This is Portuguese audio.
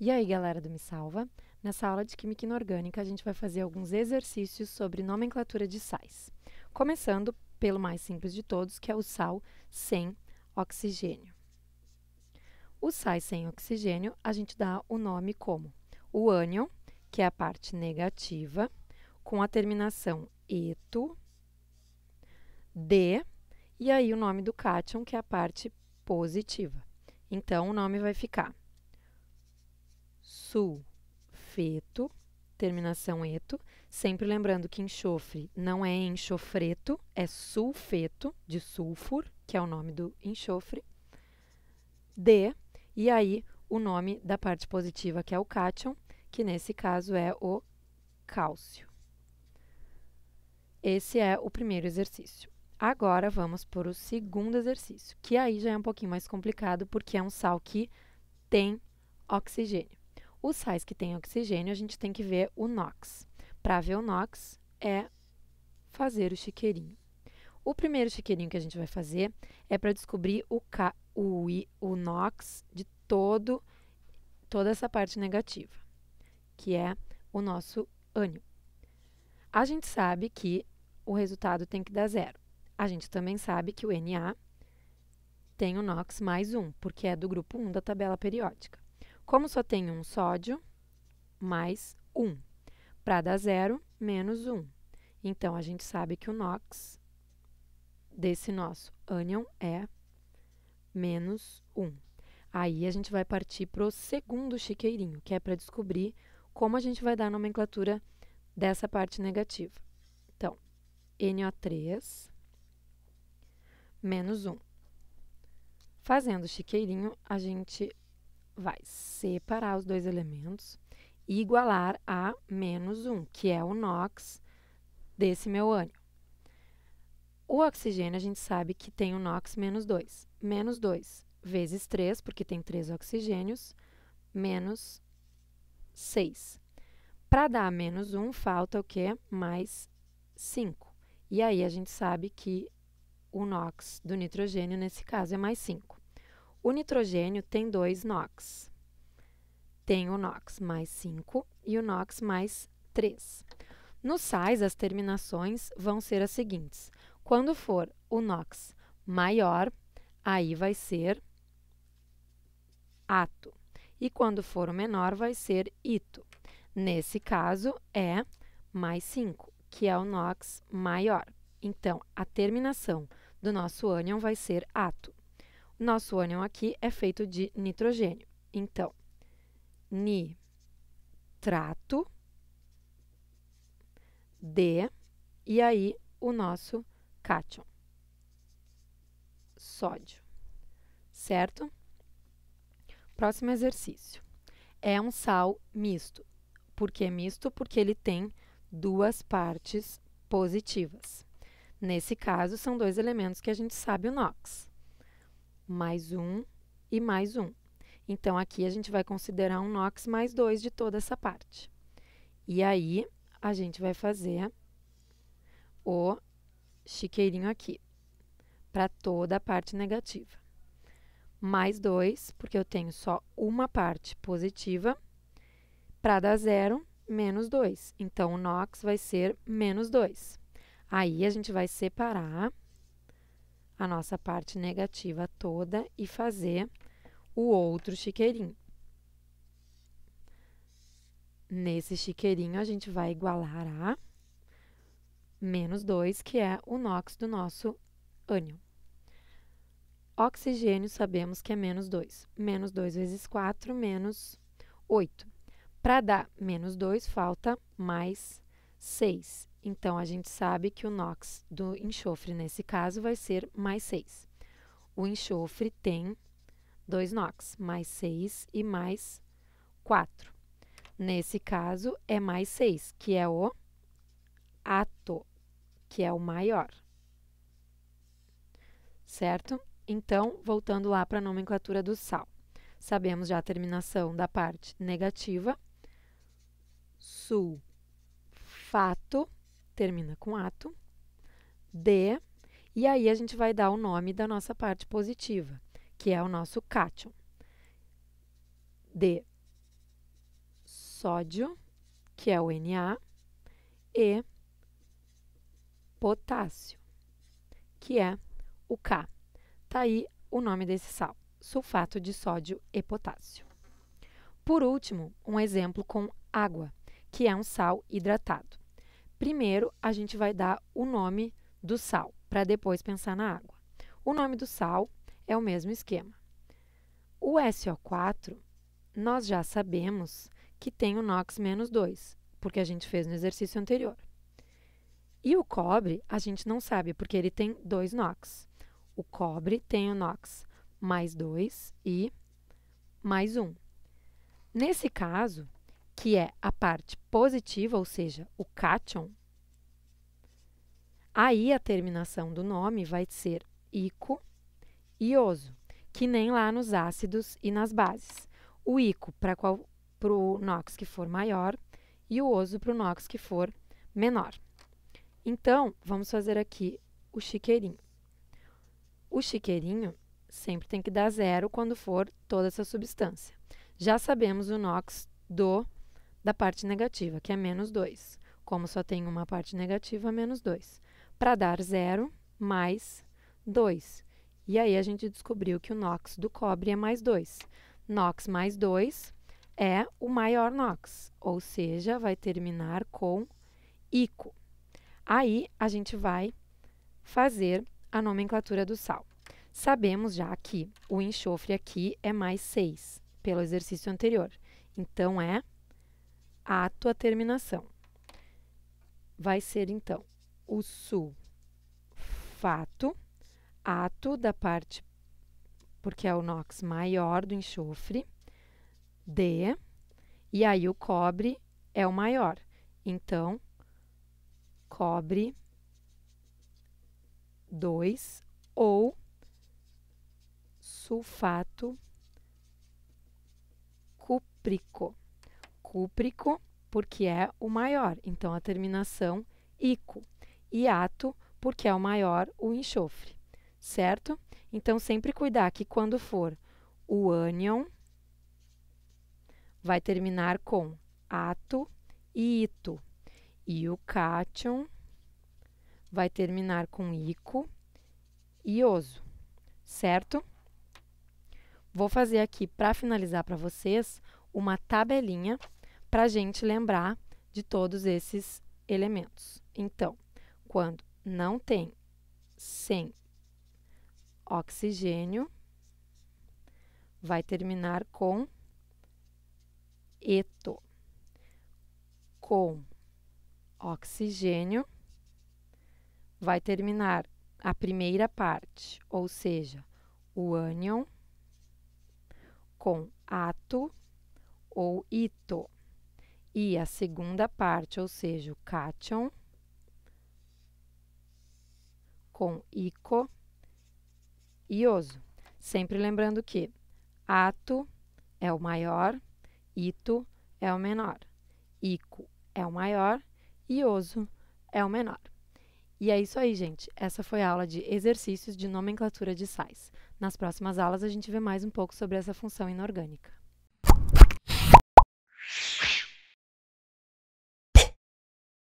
E aí, galera do Me Salva? Nessa aula de Química Inorgânica, a gente vai fazer alguns exercícios sobre nomenclatura de sais. Começando pelo mais simples de todos, que é o sal sem oxigênio. O sais sem oxigênio, a gente dá o nome como o ânion, que é a parte negativa, com a terminação eto, D, e aí o nome do cátion, que é a parte positiva. Então, o nome vai ficar sulfeto, terminação eto. Sempre lembrando que enxofre não é enxofreto, é sulfeto de sulfur, que é o nome do enxofre. D, e aí o nome da parte positiva, que é o cátion, que nesse caso é o cálcio. Esse é o primeiro exercício. Agora vamos para o segundo exercício, que aí já é um pouquinho mais complicado, porque é um sal que tem oxigênio. Os sais que têm oxigênio, a gente tem que ver o NOx. Para ver o NOx, é fazer o chiqueirinho. O primeiro chiqueirinho que a gente vai fazer é para descobrir o, K, o, I, o NOx de todo, toda essa parte negativa, que é o nosso ânion. A gente sabe que o resultado tem que dar zero. A gente também sabe que o Na tem o NOx mais 1, porque é do grupo 1 da tabela periódica. Como só tem um sódio, mais um. Para dar zero, menos um. Então, a gente sabe que o NOx desse nosso ânion é menos um. Aí, a gente vai partir para o segundo chiqueirinho, que é para descobrir como a gente vai dar a nomenclatura dessa parte negativa. Então, NO3 menos um. Fazendo o chiqueirinho, a gente vai separar os dois elementos e igualar a menos 1, que é o NOx desse meu ânion. O oxigênio a gente sabe que tem o NOx menos 2. Menos 2 vezes 3, porque tem 3 oxigênios, menos 6. Para dar menos 1, falta o quê? Mais 5. E aí a gente sabe que o NOx do nitrogênio, nesse caso, é mais 5. O nitrogênio tem dois NOx. Tem o NOx mais 5 e o NOx mais 3. Nos sais, as terminações vão ser as seguintes. Quando for o NOx maior, aí vai ser ato. E quando for o menor, vai ser ito. Nesse caso, é mais 5, que é o NOx maior. Então, a terminação do nosso ânion vai ser ato. Nosso ânion aqui é feito de nitrogênio. Então, nitrato de, e aí o nosso cátion, sódio, certo? Próximo exercício. É um sal misto. Por que misto? Porque ele tem duas partes positivas. Nesse caso, são dois elementos que a gente sabe o NOx mais um e mais um. Então, aqui a gente vai considerar um NOx mais 2 de toda essa parte. E aí, a gente vai fazer o chiqueirinho aqui, para toda a parte negativa. Mais 2, porque eu tenho só uma parte positiva, para dar zero, menos 2. Então, o NOx vai ser menos 2. Aí, a gente vai separar a nossa parte negativa toda e fazer o outro chiqueirinho. Nesse chiqueirinho, a gente vai igualar a menos 2, que é o NOx do nosso ânion. Oxigênio, sabemos que é menos 2. Menos 2 vezes 4, menos 8. Para dar menos 2, falta mais 6. Então, a gente sabe que o NOx do enxofre, nesse caso, vai ser mais 6. O enxofre tem 2 NOx, mais 6 e mais 4. Nesse caso, é mais 6, que é o ato, que é o maior. Certo? Então, voltando lá para a nomenclatura do sal. Sabemos já a terminação da parte negativa. Sulfato termina com ato, D, e aí a gente vai dar o nome da nossa parte positiva, que é o nosso cátion. d sódio, que é o Na, e potássio, que é o K. Tá aí o nome desse sal, sulfato de sódio e potássio. Por último, um exemplo com água, que é um sal hidratado. Primeiro, a gente vai dar o nome do sal, para depois pensar na água. O nome do sal é o mesmo esquema. O SO4, nós já sabemos que tem o NOx menos 2, porque a gente fez no exercício anterior. E o cobre, a gente não sabe, porque ele tem dois NOx. O cobre tem o NOx mais 2 e mais 1. Um. Nesse caso, que é a parte positiva, ou seja, o cátion, aí a terminação do nome vai ser ico, oso, que nem lá nos ácidos e nas bases. O ico para o NOX que for maior e o oso para o NOX que for menor. Então, vamos fazer aqui o chiqueirinho. O chiqueirinho sempre tem que dar zero quando for toda essa substância. Já sabemos o NOX do da parte negativa, que é menos 2. Como só tem uma parte negativa, menos 2. Para dar 0, mais 2. E aí a gente descobriu que o NOx do cobre é mais 2. NOx mais 2 é o maior NOx, ou seja, vai terminar com ICO. Aí a gente vai fazer a nomenclatura do sal. Sabemos já que o enxofre aqui é mais 6 pelo exercício anterior. Então é ato, a terminação. Vai ser, então, o sulfato, ato da parte, porque é o NOx maior do enxofre, D, e aí o cobre é o maior. Então, cobre 2 ou sulfato cúprico cúprico, porque é o maior. Então, a terminação ico. E ato, porque é o maior, o enxofre. Certo? Então, sempre cuidar que quando for o ânion, vai terminar com ato e ito. E o cátion vai terminar com ico e oso, certo? Vou fazer aqui, para finalizar para vocês, uma tabelinha para a gente lembrar de todos esses elementos. Então, quando não tem sem oxigênio, vai terminar com eto. Com oxigênio, vai terminar a primeira parte, ou seja, o ânion, com ato ou ito e a segunda parte, ou seja, o cátion com ico e ioso. Sempre lembrando que ato é o maior, ito é o menor, ico é o maior, e ioso é o menor. E é isso aí, gente. Essa foi a aula de exercícios de nomenclatura de sais. Nas próximas aulas, a gente vê mais um pouco sobre essa função inorgânica.